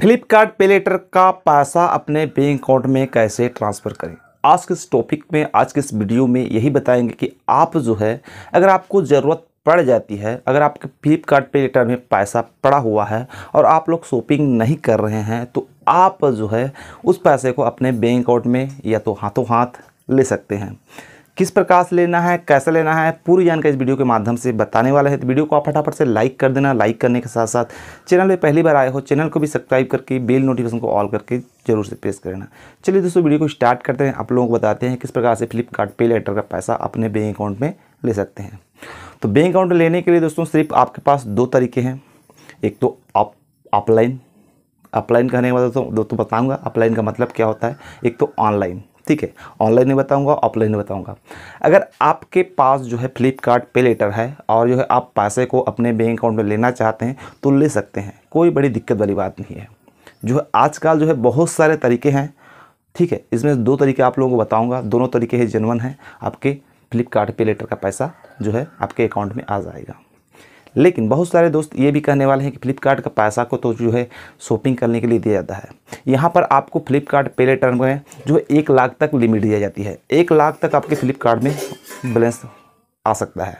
फ्लिपकार्ट पे लेटर का पैसा अपने बैंक अकाउंट में कैसे ट्रांसफ़र करें आज के इस टॉपिक में आज के इस वीडियो में यही बताएंगे कि आप जो है अगर आपको ज़रूरत पड़ जाती है अगर आपके फ्लिपकार्ट पे लेटर में पैसा पड़ा हुआ है और आप लोग शॉपिंग नहीं कर रहे हैं तो आप जो है उस पैसे को अपने बैंक अकाउंट में या तो हाथों हाथ ले सकते हैं किस प्रकार से लेना है कैसे लेना है पूरी जानकारी इस वीडियो के माध्यम से बताने वाला है तो वीडियो को आप फटाफट से लाइक कर देना लाइक करने के साथ साथ चैनल पर पहली बार आए हो चैनल को भी सब्सक्राइब करके बेल नोटिफिकेशन को ऑल करके जरूर से प्रेस करना चलिए दोस्तों वीडियो को स्टार्ट करते हैं आप लोगों को बताते हैं किस प्रकार से फ्लिपकार्ट पे लेटर का पैसा अपने बैंक अकाउंट में ले सकते हैं तो बैंक अकाउंट लेने के लिए दोस्तों सिर्फ आपके पास दो तरीके हैं एक तो आप अपलाइन अपलाइन कहने के बाद दोस्तों दोस्तों बताऊँगा अपलाइन का मतलब क्या होता है एक तो ऑनलाइन ठीक है ऑनलाइन नहीं बताऊंगा ऑफलाइन नहीं बताऊंगा अगर आपके पास जो है फ्लिपकार्ट पे लेटर है और जो है आप पैसे को अपने बैंक अकाउंट में लेना चाहते हैं तो ले सकते हैं कोई बड़ी दिक्कत वाली बात नहीं है जो है आजकल जो है बहुत सारे तरीके हैं ठीक है इसमें दो तरीके आप लोगों को बताऊँगा दोनों तरीके ही जनवन हैं आपके फ्लिपकार्ट पे लेटर का पैसा जो है आपके अकाउंट में आ जाएगा लेकिन बहुत सारे दोस्त ये भी कहने वाले हैं कि फ्लिपकार्ट का पैसा को तो जो है शॉपिंग करने के लिए दिया जाता है यहाँ पर आपको फ्लिपकार्ट पहले टर्म में जो एक लाख तक लिमिट दी जाती है एक लाख तक आपके फ्लिपकार्ट में बैलेंस आ सकता है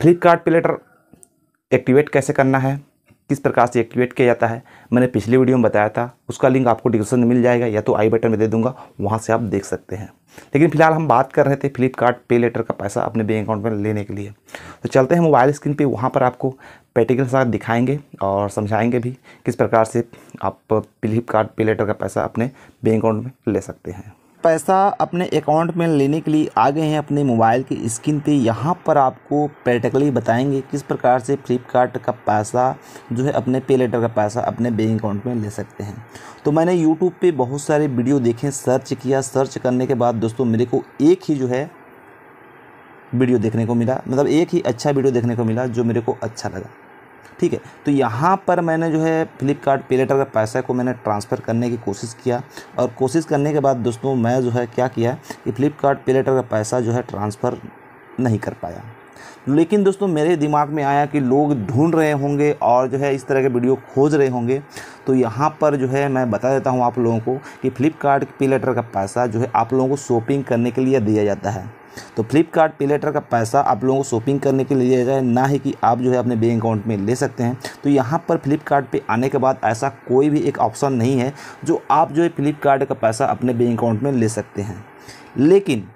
फ्लिपकार्ट पे लेटर एक्टिवेट कैसे करना है किस प्रकार से एक्टिवेट किया जाता है मैंने पिछले वीडियो में बताया था उसका लिंक आपको डिस्क्रिप्शन में मिल जाएगा या तो आई बटन में दे दूंगा वहाँ से आप देख सकते हैं लेकिन फिलहाल हम बात कर रहे थे फ्लिपकार्ट पे लेटर का पैसा अपने बैंक अकाउंट में लेने के लिए तो चलते हैं मोबाइल स्क्रीन पर वहाँ पर आपको पैटिकल के साथ दिखाएंगे और समझाएंगे भी किस प्रकार से आप फ्लिपकार्ट पे लेटर का पैसा अपने बैंक अकाउंट में ले सकते हैं पैसा अपने अकाउंट में लेने के लिए आ गए हैं अपने मोबाइल की स्क्रीन पे यहाँ पर आपको प्रैक्टिकली बताएंगे किस प्रकार से फ्लिपकार्ट का पैसा जो है अपने पे लेटर का पैसा अपने बैंक अकाउंट में ले सकते हैं तो मैंने यूट्यूब पे बहुत सारे वीडियो देखे सर्च किया सर्च करने के बाद दोस्तों मेरे को एक ही जो है वीडियो देखने को मिला मतलब एक ही अच्छा वीडियो देखने को मिला जो मेरे को अच्छा लगा ठीक है तो यहाँ पर मैंने जो है फ्लिपकार्ट पे लेटर का पैसा को मैंने ट्रांसफ़र करने की कोशिश किया और कोशिश करने के बाद दोस्तों मैं जो है क्या किया कि फ्लिपकार्ट पे लेटर का पैसा जो है ट्रांसफ़र नहीं कर पाया लेकिन दोस्तों मेरे दिमाग में आया कि लोग ढूंढ रहे होंगे और जो है इस तरह के वीडियो खोज रहे होंगे तो यहाँ पर जो है मैं बता देता हूँ आप लोगों को कि फ्लिपकार्ट पे लेटर का पैसा जो है आप लोगों को शॉपिंग करने के लिए दिया जाता है तो फ्लिपकार्ट पे लेटर का पैसा आप लोगों को शॉपिंग करने के लिए दिया जाए ना ही कि आप जो है अपने बैंक अकाउंट में ले सकते हैं तो यहाँ पर फ्लिपकार्ट पे आने के बाद ऐसा कोई भी एक ऑप्शन नहीं है जो आप जो है फ्लिपकार्ट का पैसा अपने बैंक अकाउंट में ले सकते हैं लेकिन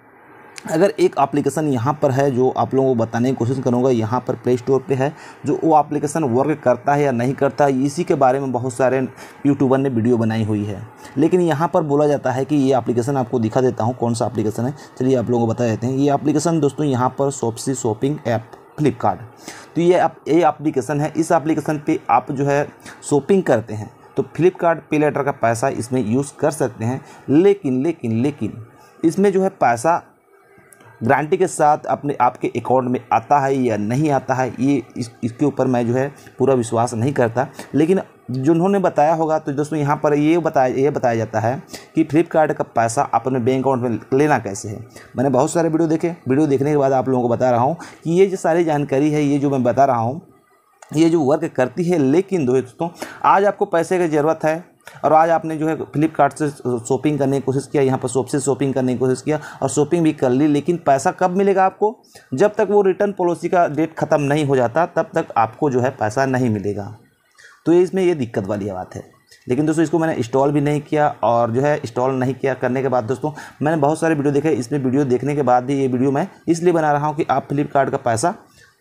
अगर एक एप्लीकेशन यहाँ पर है जो आप लोगों को बताने की कोशिश करूँगा यहाँ पर प्ले स्टोर पे है जो वो एप्लीकेशन वर्क करता है या नहीं करता है इसी के बारे में बहुत सारे यूट्यूबर ने वीडियो बनाई हुई है लेकिन यहाँ पर बोला जाता है कि ये एप्लीकेशन आपको दिखा देता हूँ कौन सा एप्लीकेशन है चलिए आप लोगों को बता देते हैं ये एप्लीकेशन दोस्तों यहाँ पर शॉपसी शॉपिंग ऐप फ्लिपकार्ट तो ये आप ये एप्लीकेशन है इस एप्लीकेशन पर आप जो है शॉपिंग करते हैं तो फ्लिपकार्ट पे लेटर का पैसा इसमें यूज़ कर सकते हैं लेकिन लेकिन लेकिन इसमें जो है पैसा गारंटी के साथ अपने आपके अकाउंट में आता है या नहीं आता है ये इस, इसके ऊपर मैं जो है पूरा विश्वास नहीं करता लेकिन जिन्होंने बताया होगा तो दोस्तों यहाँ पर ये बताया ये बताया जाता है कि फ्लिपकार्ट का पैसा अपने बैंक अकाउंट में लेना कैसे है मैंने बहुत सारे वीडियो देखे वीडियो देखने के बाद आप लोगों को बता रहा हूँ कि ये जो सारी जानकारी है ये जो मैं बता रहा हूँ ये जो वर्क करती है लेकिन दोस्तों आज आपको पैसे की ज़रूरत है और आज आपने जो है फ्लिपकार्ट से शॉपिंग करने की कोशिश किया यहाँ पर शॉप से शॉपिंग करने की कोशिश किया और शॉपिंग भी कर ली लेकिन पैसा कब मिलेगा आपको जब तक वो रिटर्न पॉलिसी का डेट ख़त्म नहीं हो जाता तब तक आपको जो है पैसा नहीं मिलेगा तो इसमें ये दिक्कत वाली बात है लेकिन दोस्तों इसको मैंने इंस्टॉल भी नहीं किया और जो है इंस्टॉल नहीं किया करने के बाद दोस्तों मैंने बहुत सारे वीडियो देखे इसमें वीडियो देखने के बाद भी ये वीडियो मैं इसलिए बना रहा हूँ कि आप फ्लिपकार्ट का पैसा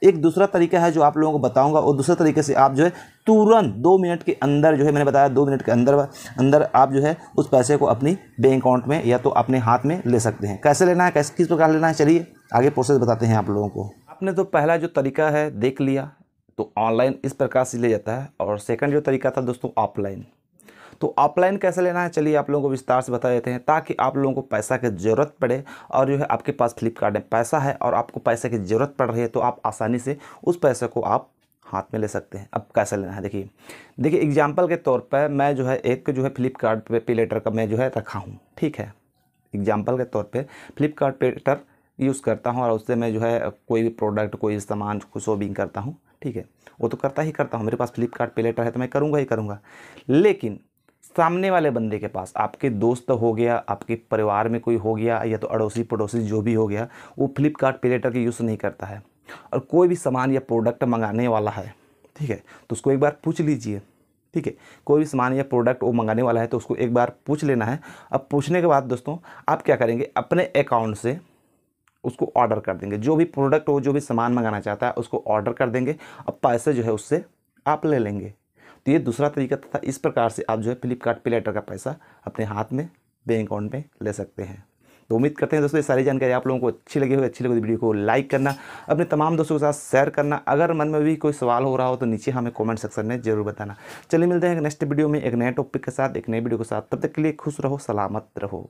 एक दूसरा तरीका है जो आप लोगों को बताऊंगा और दूसरे तरीके से आप जो है तुरंत दो मिनट के अंदर जो है मैंने बताया दो मिनट के अंदर अंदर आप जो है उस पैसे को अपनी बैंक अकाउंट में या तो अपने हाथ में ले सकते हैं कैसे लेना है कैसे किस प्रकार लेना है चलिए आगे प्रोसेस बताते हैं आप लोगों को आपने तो पहला जो तरीका है देख लिया तो ऑनलाइन इस प्रकार से लिया जाता है और सेकंड जो तरीका था दोस्तों ऑफलाइन तो ऑफलाइन कैसे लेना है चलिए आप लोगों को विस्तार से बता देते हैं ताकि आप लोगों को पैसा की ज़रूरत पड़े और जो है आपके पास फ्लिपकार्ट में पैसा है और आपको पैसे की ज़रूरत पड़ रही है तो आप आसानी से उस पैसे को आप हाथ में ले सकते हैं अब कैसे लेना है देखिए देखिए एग्जाम्पल के तौर पर मैं जो है एक जो है फ्लिपकार्ट पे लेटर का मैं जो है रखा हूँ ठीक है एग्जाम्पल के तौर पर फ्लिपकार्ट पे लेटर यूज़ करता हूँ और उससे मैं जो है कोई भी प्रोडक्ट कोई भी सामान कुछ शॉपिंग करता हूँ ठीक है वो तो करता ही करता हूँ मेरे पास फ्लिपकार्ट पे लेटर है तो मैं करूँगा ही करूँगा लेकिन सामने वाले बंदे के पास आपके दोस्त हो गया आपके परिवार में कोई हो गया या तो अड़ोसी पड़ोसी जो भी हो गया वो फ्लिपकार्ट पेलेटर के यूज़ नहीं करता है और कोई भी सामान या प्रोडक्ट मंगाने वाला है ठीक है तो उसको एक बार पूछ लीजिए ठीक है कोई भी सामान या प्रोडक्ट वो मंगाने वाला है तो उसको एक बार पूछ लेना है अब पूछने के बाद दोस्तों आप क्या करेंगे अपने अकाउंट से उसको ऑर्डर कर देंगे जो भी प्रोडक्ट हो जो भी सामान मंगाना चाहता है उसको ऑर्डर कर देंगे अब पैसे जो है उससे आप ले लेंगे तो ये दूसरा तरीका था इस प्रकार से आप जो है फ्लिपकार्ट पे लेटर का पैसा अपने हाथ में बैंक अकाउंट में ले सकते हैं तो उम्मीद करते हैं दोस्तों ये सारी जानकारी आप लोगों को अच्छी लगी होगी अच्छी लगी तो वीडियो को लाइक करना अपने तमाम दोस्तों के साथ शेयर करना अगर मन में भी कोई सवाल हो रहा हो तो नीचे हमें कमेंट सेक्शन में जरूर बताना चलिए मिलते हैं नेक्स्ट वीडियो में एक नए टॉपिक के साथ एक नए वीडियो के साथ तब तक के लिए खुश रहो सलामत रहो